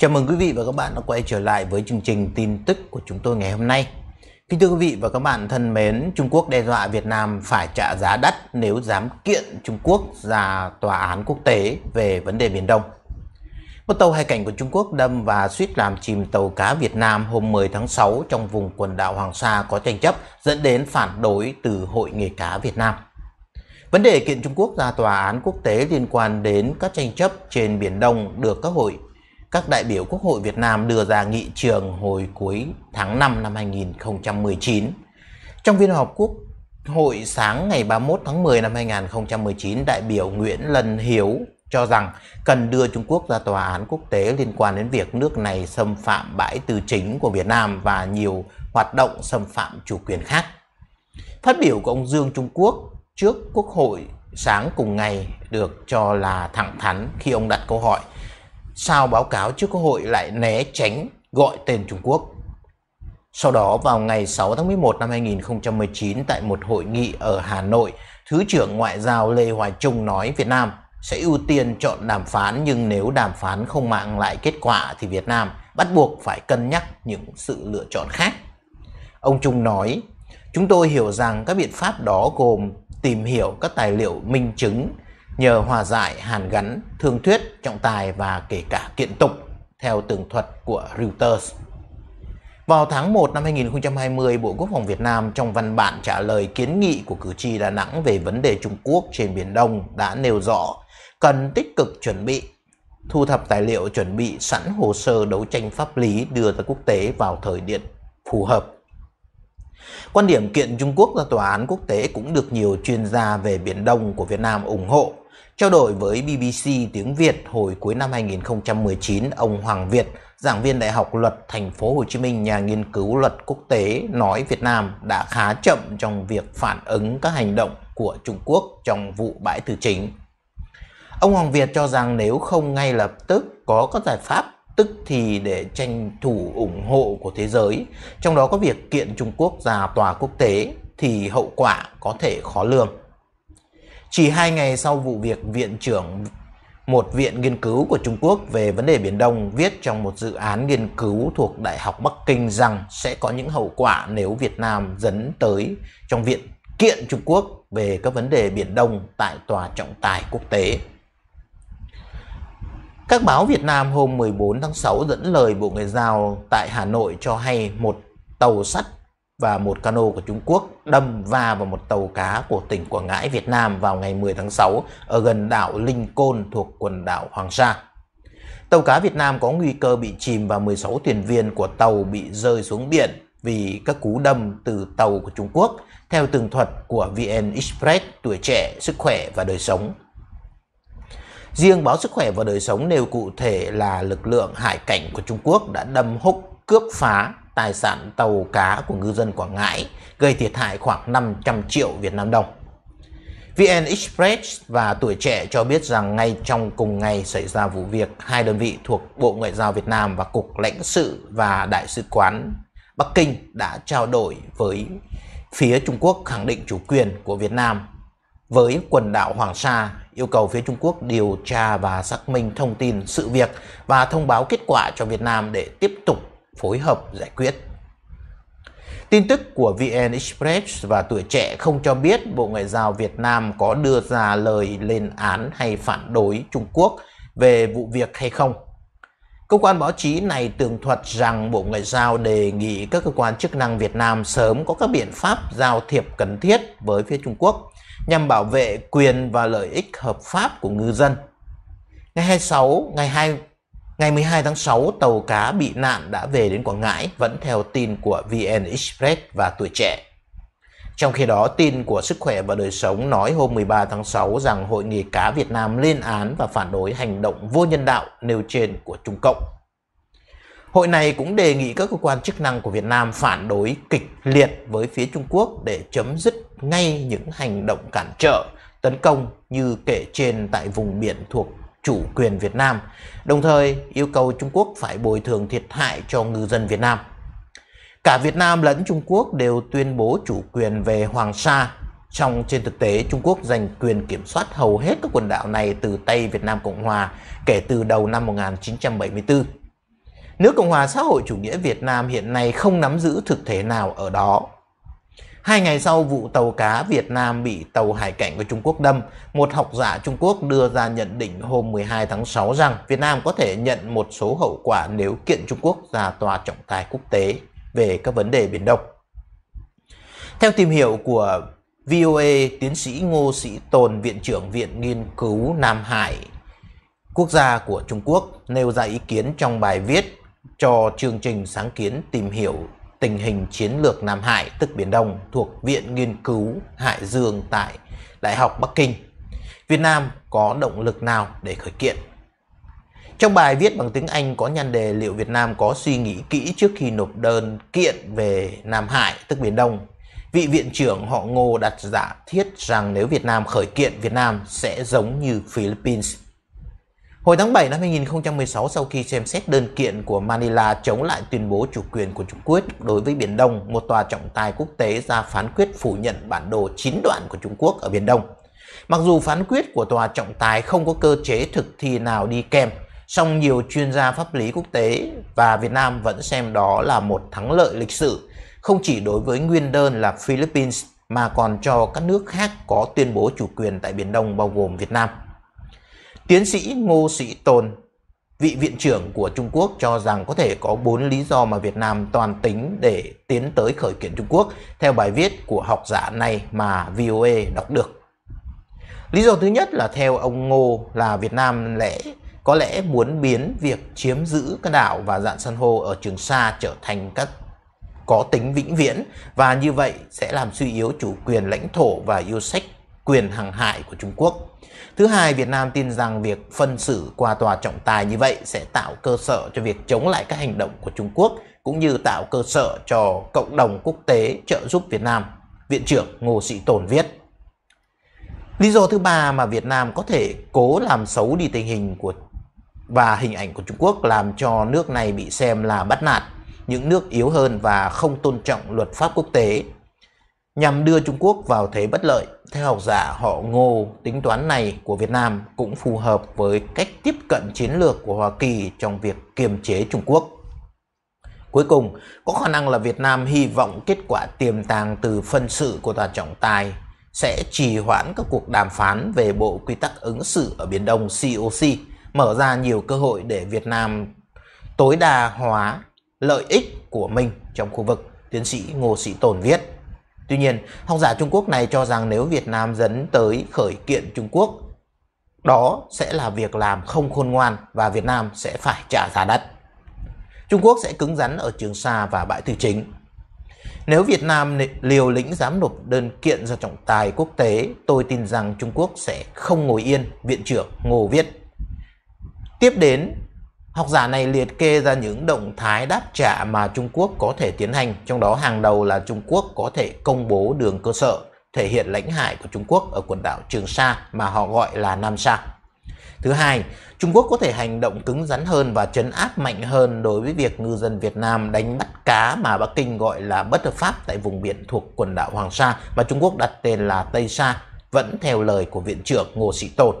Chào mừng quý vị và các bạn đã quay trở lại với chương trình tin tức của chúng tôi ngày hôm nay. Kính thưa quý vị và các bạn thân mến, Trung Quốc đe dọa Việt Nam phải trả giá đắt nếu dám kiện Trung Quốc ra tòa án quốc tế về vấn đề Biển Đông. Một tàu hải cảnh của Trung Quốc đâm và suýt làm chìm tàu cá Việt Nam hôm 10 tháng 6 trong vùng quần đảo Hoàng Sa có tranh chấp dẫn đến phản đối từ Hội nghề cá Việt Nam. Vấn đề kiện Trung Quốc ra tòa án quốc tế liên quan đến các tranh chấp trên Biển Đông được các hội các đại biểu Quốc hội Việt Nam đưa ra nghị trường hồi cuối tháng 5 năm 2019. Trong phiên họp Quốc hội sáng ngày 31 tháng 10 năm 2019, đại biểu Nguyễn Lân Hiếu cho rằng cần đưa Trung Quốc ra tòa án quốc tế liên quan đến việc nước này xâm phạm bãi tư chính của Việt Nam và nhiều hoạt động xâm phạm chủ quyền khác. Phát biểu của ông Dương Trung Quốc trước Quốc hội sáng cùng ngày được cho là thẳng thắn khi ông đặt câu hỏi – sao báo cáo trước Quốc hội lại né tránh gọi tên Trung Quốc. Sau đó vào ngày 6 tháng 11 năm 2019 tại một hội nghị ở Hà Nội, Thứ trưởng Ngoại giao Lê Hoài Trung nói Việt Nam sẽ ưu tiên chọn đàm phán nhưng nếu đàm phán không mang lại kết quả thì Việt Nam bắt buộc phải cân nhắc những sự lựa chọn khác. Ông Trung nói, chúng tôi hiểu rằng các biện pháp đó gồm tìm hiểu các tài liệu minh chứng, nhờ hòa giải hàn gắn thương thuyết trọng tài và kể cả kiện tục theo tường thuật của Reuters. Vào tháng 1 năm 2020, Bộ Quốc phòng Việt Nam trong văn bản trả lời kiến nghị của cử tri Đà Nẵng về vấn đề Trung Quốc trên Biển Đông đã nêu rõ cần tích cực chuẩn bị, thu thập tài liệu chuẩn bị sẵn hồ sơ đấu tranh pháp lý đưa ra quốc tế vào thời điểm phù hợp Quan điểm kiện Trung Quốc ra tòa án quốc tế cũng được nhiều chuyên gia về Biển Đông của Việt Nam ủng hộ. Trao đổi với BBC tiếng Việt hồi cuối năm 2019, ông Hoàng Việt, giảng viên Đại học Luật Thành phố Hồ Chí Minh, nhà nghiên cứu luật quốc tế nói Việt Nam đã khá chậm trong việc phản ứng các hành động của Trung Quốc trong vụ bãi tử chính. Ông Hoàng Việt cho rằng nếu không ngay lập tức có các giải pháp tức thì để tranh thủ ủng hộ của thế giới, trong đó có việc kiện Trung Quốc ra tòa quốc tế thì hậu quả có thể khó lường. Chỉ hai ngày sau vụ việc viện trưởng một viện nghiên cứu của Trung Quốc về vấn đề Biển Đông viết trong một dự án nghiên cứu thuộc Đại học Bắc Kinh rằng sẽ có những hậu quả nếu Việt Nam dẫn tới trong viện kiện Trung Quốc về các vấn đề Biển Đông tại Tòa trọng tài quốc tế. Các báo Việt Nam hôm 14 tháng 6 dẫn lời Bộ Ngoại giao tại Hà Nội cho hay một tàu sắt và một cano của Trung Quốc đâm va vào một tàu cá của tỉnh Quảng Ngãi, Việt Nam vào ngày 10 tháng 6 ở gần đảo Linh Côn thuộc quần đảo Hoàng Sa. Tàu cá Việt Nam có nguy cơ bị chìm và 16 thuyền viên của tàu bị rơi xuống biển vì các cú đâm từ tàu của Trung Quốc theo tường thuật của VN Express, Tuổi Trẻ, Sức Khỏe và Đời Sống Riêng báo Sức khỏe và Đời sống nêu cụ thể là lực lượng hải cảnh của Trung Quốc đã đâm húc cướp phá tài sản tàu cá của ngư dân Quảng Ngãi, gây thiệt hại khoảng 500 triệu Việt Nam đồng. VN Express và Tuổi Trẻ cho biết rằng ngay trong cùng ngày xảy ra vụ việc, hai đơn vị thuộc Bộ Ngoại giao Việt Nam và Cục Lãnh sự và Đại sứ quán Bắc Kinh đã trao đổi với phía Trung Quốc khẳng định chủ quyền của Việt Nam với quần đảo Hoàng Sa yêu cầu phía Trung Quốc điều tra và xác minh thông tin sự việc và thông báo kết quả cho Việt Nam để tiếp tục phối hợp giải quyết. Tin tức của VN Express và Tuổi Trẻ không cho biết Bộ Ngoại giao Việt Nam có đưa ra lời lên án hay phản đối Trung Quốc về vụ việc hay không. Cơ quan báo chí này tường thuật rằng Bộ Ngoại giao đề nghị các cơ quan chức năng Việt Nam sớm có các biện pháp giao thiệp cần thiết với phía Trung Quốc nhằm bảo vệ quyền và lợi ích hợp pháp của ngư dân. Ngày 26, ngày 2 Ngày 12 tháng 6, tàu cá bị nạn đã về đến Quảng Ngãi, vẫn theo tin của VN Express và Tuổi Trẻ. Trong khi đó, tin của Sức khỏe và đời sống nói hôm 13 tháng 6 rằng Hội nghề cá Việt Nam lên án và phản đối hành động vô nhân đạo nêu trên của Trung Cộng. Hội này cũng đề nghị các cơ quan chức năng của Việt Nam phản đối kịch liệt với phía Trung Quốc để chấm dứt ngay những hành động cản trở, tấn công như kể trên tại vùng biển thuộc chủ quyền Việt Nam, đồng thời yêu cầu Trung Quốc phải bồi thường thiệt hại cho ngư dân Việt Nam. Cả Việt Nam lẫn Trung Quốc đều tuyên bố chủ quyền về Hoàng Sa. Trong trên thực tế, Trung Quốc giành quyền kiểm soát hầu hết các quần đảo này từ Tây Việt Nam Cộng Hòa kể từ đầu năm 1974. Nước Cộng hòa xã hội chủ nghĩa Việt Nam hiện nay không nắm giữ thực thể nào ở đó. Hai ngày sau vụ tàu cá Việt Nam bị tàu hải cảnh của Trung Quốc đâm, một học giả Trung Quốc đưa ra nhận định hôm 12 tháng 6 rằng Việt Nam có thể nhận một số hậu quả nếu kiện Trung Quốc ra tòa trọng tài quốc tế về các vấn đề Biển Đông. Theo tìm hiểu của VOA, tiến sĩ Ngô Sĩ Tồn, Viện trưởng Viện Nghiên cứu Nam Hải, quốc gia của Trung Quốc, nêu ra ý kiến trong bài viết cho chương trình sáng kiến tìm hiểu tình hình chiến lược Nam Hải, tức Biển Đông, thuộc Viện Nghiên cứu Hải Dương tại Đại học Bắc Kinh. Việt Nam có động lực nào để khởi kiện trong bài viết bằng tiếng Anh có nhan đề liệu Việt Nam có suy nghĩ kỹ trước khi nộp đơn kiện về Nam Hải, tức Biển Đông, vị viện trưởng họ Ngô đặt giả thiết rằng nếu Việt Nam khởi kiện, Việt Nam sẽ giống như Philippines. Hồi tháng 7 năm 2016, sau khi xem xét đơn kiện của Manila chống lại tuyên bố chủ quyền của Trung Quốc đối với Biển Đông, một tòa trọng tài quốc tế ra phán quyết phủ nhận bản đồ chín đoạn của Trung Quốc ở Biển Đông. Mặc dù phán quyết của tòa trọng tài không có cơ chế thực thi nào đi kèm, song nhiều chuyên gia pháp lý quốc tế và Việt Nam vẫn xem đó là một thắng lợi lịch sử, không chỉ đối với nguyên đơn là Philippines mà còn cho các nước khác có tuyên bố chủ quyền tại Biển Đông bao gồm Việt Nam. Tiến sĩ Ngô Sĩ Tồn, vị viện trưởng của Trung Quốc cho rằng có thể có 4 lý do mà Việt Nam toàn tính để tiến tới khởi kiện Trung Quốc theo bài viết của học giả này mà VOA đọc được. Lý do thứ nhất là theo ông Ngô là Việt Nam lẽ có lẽ muốn biến việc chiếm giữ các đảo và dạng san hô ở Trường Sa trở thành các có tính vĩnh viễn và như vậy sẽ làm suy yếu chủ quyền lãnh thổ và yêu sách quyền hàng hải của Trung Quốc. Thứ hai, Việt Nam tin rằng việc phân xử qua tòa trọng tài như vậy sẽ tạo cơ sở cho việc chống lại các hành động của Trung Quốc cũng như tạo cơ sở cho cộng đồng quốc tế trợ giúp Việt Nam. Viện trưởng Ngô Sĩ Tồn viết. Lý do thứ ba mà Việt Nam có thể cố làm xấu đi tình hình của và hình ảnh của Trung Quốc làm cho nước này bị xem là bắt nạt những nước yếu hơn và không tôn trọng luật pháp quốc tế. Nhằm đưa Trung Quốc vào thế bất lợi, theo học giả họ Ngô, tính toán này của Việt Nam cũng phù hợp với cách tiếp cận chiến lược của Hoa Kỳ trong việc kiềm chế Trung Quốc. Cuối cùng, có khả năng là Việt Nam hy vọng kết quả tiềm tàng từ phân sự của tòa trọng tài sẽ trì hoãn các cuộc đàm phán về bộ quy tắc ứng xử ở Biển Đông COC mở ra nhiều cơ hội để Việt Nam tối đa hóa lợi ích của mình trong khu vực, tiến sĩ Ngô Sĩ Tồn viết. Tuy nhiên, học giả Trung Quốc này cho rằng nếu Việt Nam dẫn tới khởi kiện Trung Quốc, đó sẽ là việc làm không khôn ngoan và Việt Nam sẽ phải trả giá đắt. Trung Quốc sẽ cứng rắn ở Trường Sa và bãi Tư Chính. Nếu Việt Nam liều lĩnh dám nộp đơn kiện ra trọng tài quốc tế, tôi tin rằng Trung Quốc sẽ không ngồi yên, Viện trưởng Ngô viết. Tiếp đến, học giả này liệt kê ra những động thái đáp trả mà Trung Quốc có thể tiến hành, trong đó hàng đầu là Trung Quốc có thể công bố đường cơ sở thể hiện lãnh hải của Trung Quốc ở quần đảo Trường Sa mà họ gọi là Nam Sa. Thứ hai, Trung Quốc có thể hành động cứng rắn hơn và chấn áp mạnh hơn đối với việc ngư dân Việt Nam đánh bắt cá mà Bắc Kinh gọi là bất hợp pháp tại vùng biển thuộc quần đảo Hoàng Sa mà Trung Quốc đặt tên là Tây Sa, vẫn theo lời của Viện trưởng Ngô Sĩ Tột.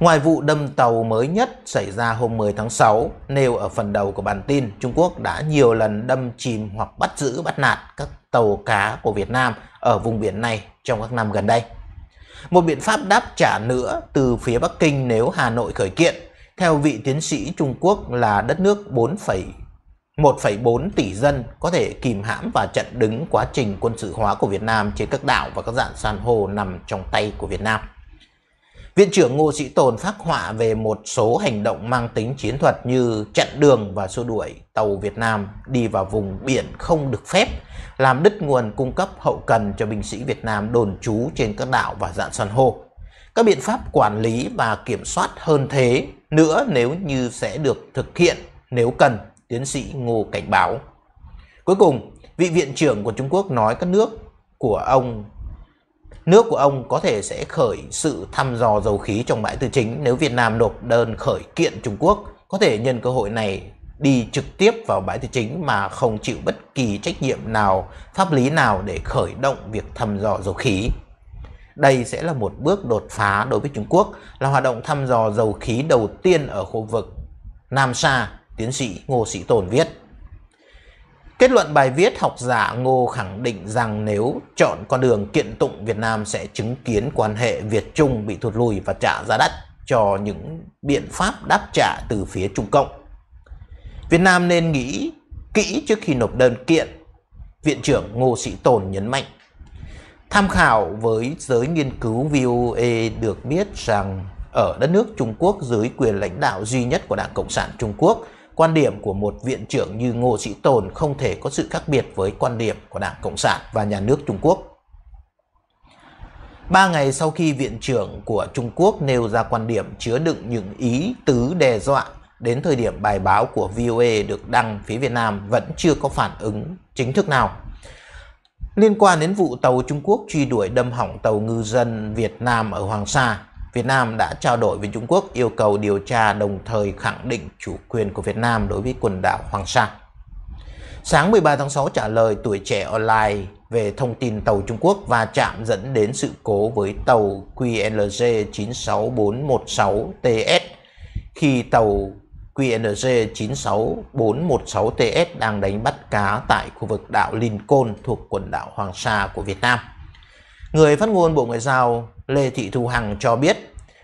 Ngoài vụ đâm tàu mới nhất xảy ra hôm 10 tháng 6, nêu ở phần đầu của bản tin, Trung Quốc đã nhiều lần đâm chìm hoặc bắt giữ bắt nạt các tàu cá của Việt Nam ở vùng biển này trong các năm gần đây. Một biện pháp đáp trả nữa từ phía Bắc Kinh nếu Hà Nội khởi kiện, theo vị tiến sĩ Trung Quốc là đất nước 4, 1,4 tỷ dân có thể kìm hãm và chặn đứng quá trình quân sự hóa của Việt Nam trên các đảo và các dạng san hô nằm trong tay của Việt Nam. Viện trưởng Ngô Sĩ Tồn phát họa về một số hành động mang tính chiến thuật như chặn đường và xua đuổi tàu Việt Nam đi vào vùng biển không được phép, làm đứt nguồn cung cấp hậu cần cho binh sĩ Việt Nam đồn trú trên các đảo và dạng san hô. Các biện pháp quản lý và kiểm soát hơn thế nữa nếu như sẽ được thực hiện nếu cần, tiến sĩ Ngô cảnh báo. Cuối cùng, vị viện trưởng của Trung Quốc nói các nước của ông nước của ông có thể sẽ khởi sự thăm dò dầu khí trong bãi tư chính nếu Việt Nam nộp đơn khởi kiện Trung Quốc, có thể nhân cơ hội này đi trực tiếp vào bãi tư chính mà không chịu bất kỳ trách nhiệm nào, pháp lý nào để khởi động việc thăm dò dầu khí. Đây sẽ là một bước đột phá đối với Trung Quốc, là hoạt động thăm dò dầu khí đầu tiên ở khu vực Nam Sa, tiến sĩ Ngô Sĩ Tồn viết. Kết luận bài viết, học giả Ngô khẳng định rằng nếu chọn con đường kiện tụng Việt Nam sẽ chứng kiến quan hệ Việt-Trung bị thụt lùi và trả giá đắt cho những biện pháp đáp trả từ phía Trung Cộng. Việt Nam nên nghĩ kỹ trước khi nộp đơn kiện, Viện trưởng Ngô Sĩ Tồn nhấn mạnh. Tham khảo với giới nghiên cứu VOA e được biết rằng ở đất nước Trung Quốc dưới quyền lãnh đạo duy nhất của Đảng Cộng sản Trung Quốc – quan điểm của một viện trưởng như Ngô Sĩ Tồn không thể có sự khác biệt với quan điểm của Đảng Cộng sản và nhà nước Trung Quốc. Ba ngày sau khi viện trưởng của Trung Quốc nêu ra quan điểm chứa đựng những ý tứ đe dọa, đến thời điểm bài báo của VOA được đăng phía Việt Nam vẫn chưa có phản ứng chính thức nào. Liên quan đến vụ tàu Trung Quốc truy đuổi đâm hỏng tàu ngư dân Việt Nam ở Hoàng Sa, Việt Nam đã trao đổi với Trung Quốc yêu cầu điều tra đồng thời khẳng định chủ quyền của Việt Nam đối với quần đảo Hoàng Sa. Sáng 13 tháng 6 trả lời tuổi trẻ online về thông tin tàu Trung Quốc và chạm dẫn đến sự cố với tàu QNG 96416TS khi tàu QNG 96416TS đang đánh bắt cá tại khu vực đảo Lincoln thuộc quần đảo Hoàng Sa của Việt Nam. Người phát ngôn Bộ Ngoại giao Lê Thị Thu Hằng cho biết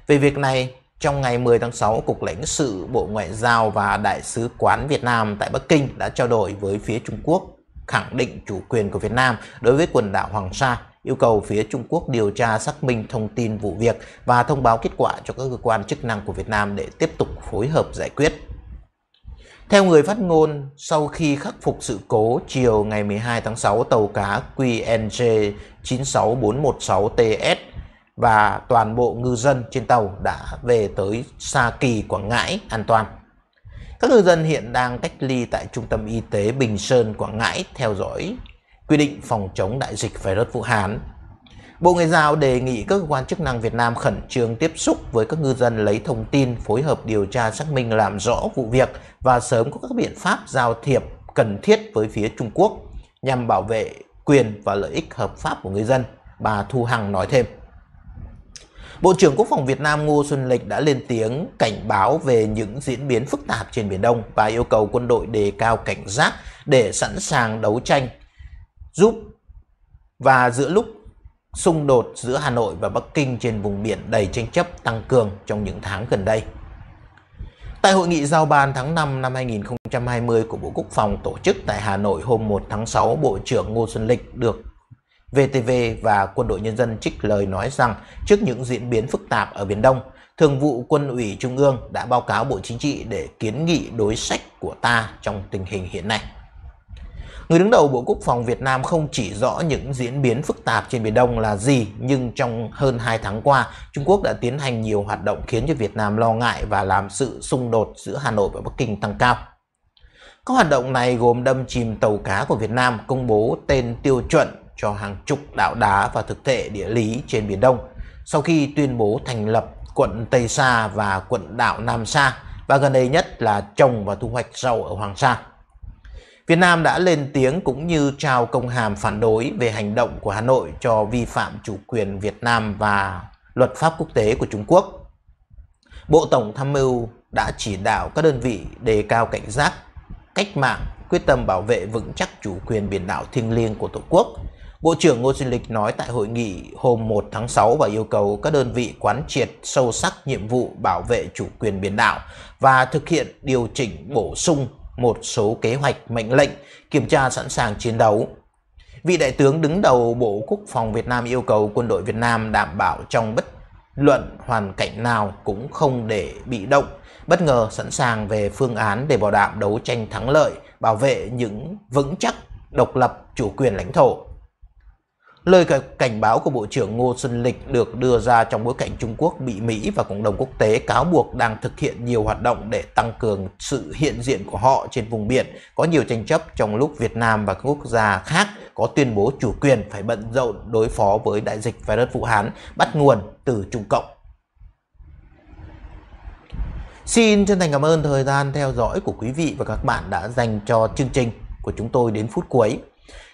về việc này trong ngày 10 tháng 6, Cục lãnh sự Bộ Ngoại giao và Đại sứ quán Việt Nam tại Bắc Kinh đã trao đổi với phía Trung Quốc khẳng định chủ quyền của Việt Nam đối với quần đảo Hoàng Sa, yêu cầu phía Trung Quốc điều tra xác minh thông tin vụ việc và thông báo kết quả cho các cơ quan chức năng của Việt Nam để tiếp tục phối hợp giải quyết. Theo người phát ngôn, sau khi khắc phục sự cố chiều ngày 12 tháng 6, tàu cá QNG 96416TS và toàn bộ ngư dân trên tàu đã về tới Sa Kỳ, Quảng Ngãi an toàn. Các ngư dân hiện đang cách ly tại Trung tâm Y tế Bình Sơn, Quảng Ngãi theo dõi quy định phòng chống đại dịch virus Vũ Hán. Bộ Ngoại giao đề nghị các cơ quan chức năng Việt Nam khẩn trương tiếp xúc với các ngư dân lấy thông tin, phối hợp điều tra xác minh làm rõ vụ việc và sớm có các biện pháp giao thiệp cần thiết với phía Trung Quốc nhằm bảo vệ quyền và lợi ích hợp pháp của người dân, bà Thu Hằng nói thêm. Bộ trưởng Quốc phòng Việt Nam Ngô Xuân Lịch đã lên tiếng cảnh báo về những diễn biến phức tạp trên Biển Đông và yêu cầu quân đội đề cao cảnh giác để sẵn sàng đấu tranh giúp và giữa lúc xung đột giữa Hà Nội và Bắc Kinh trên vùng biển đầy tranh chấp tăng cường trong những tháng gần đây. Tại hội nghị giao ban tháng 5 năm 2020 của Bộ Quốc phòng tổ chức tại Hà Nội hôm 1 tháng 6, Bộ trưởng Ngô Xuân Lịch được VTV và Quân đội Nhân dân trích lời nói rằng trước những diễn biến phức tạp ở Biển Đông, Thường vụ Quân ủy Trung ương đã báo cáo Bộ Chính trị để kiến nghị đối sách của ta trong tình hình hiện nay. Người đứng đầu Bộ Quốc phòng Việt Nam không chỉ rõ những diễn biến phức tạp trên Biển Đông là gì, nhưng trong hơn 2 tháng qua, Trung Quốc đã tiến hành nhiều hoạt động khiến cho Việt Nam lo ngại và làm sự xung đột giữa Hà Nội và Bắc Kinh tăng cao. Các hoạt động này gồm đâm chìm tàu cá của Việt Nam, công bố tên tiêu chuẩn cho hàng chục đảo đá và thực thể địa lý trên Biển Đông sau khi tuyên bố thành lập quận Tây Sa và quận đảo Nam Sa và gần đây nhất là trồng và thu hoạch rau ở Hoàng Sa. Việt Nam đã lên tiếng cũng như trao công hàm phản đối về hành động của Hà Nội cho vi phạm chủ quyền Việt Nam và luật pháp quốc tế của Trung Quốc. Bộ Tổng Tham mưu đã chỉ đạo các đơn vị đề cao cảnh giác, cách mạng, quyết tâm bảo vệ vững chắc chủ quyền biển đảo thiêng liêng của Tổ quốc, Bộ trưởng Ngô Xuân Lịch nói tại hội nghị hôm 1 tháng 6 và yêu cầu các đơn vị quán triệt sâu sắc nhiệm vụ bảo vệ chủ quyền biển đảo và thực hiện điều chỉnh bổ sung một số kế hoạch mệnh lệnh kiểm tra sẵn sàng chiến đấu. Vị đại tướng đứng đầu Bộ Quốc phòng Việt Nam yêu cầu quân đội Việt Nam đảm bảo trong bất luận hoàn cảnh nào cũng không để bị động, bất ngờ sẵn sàng về phương án để bảo đảm đấu tranh thắng lợi, bảo vệ những vững chắc, độc lập, chủ quyền lãnh thổ Lời cảnh báo của Bộ trưởng Ngô Xuân Lịch được đưa ra trong bối cảnh Trung Quốc bị Mỹ và cộng đồng quốc tế cáo buộc đang thực hiện nhiều hoạt động để tăng cường sự hiện diện của họ trên vùng biển, có nhiều tranh chấp trong lúc Việt Nam và các quốc gia khác có tuyên bố chủ quyền phải bận rộn đối phó với đại dịch virus Vũ Hán bắt nguồn từ Trung Cộng. Xin chân thành cảm ơn thời gian theo dõi của quý vị và các bạn đã dành cho chương trình của chúng tôi đến phút cuối.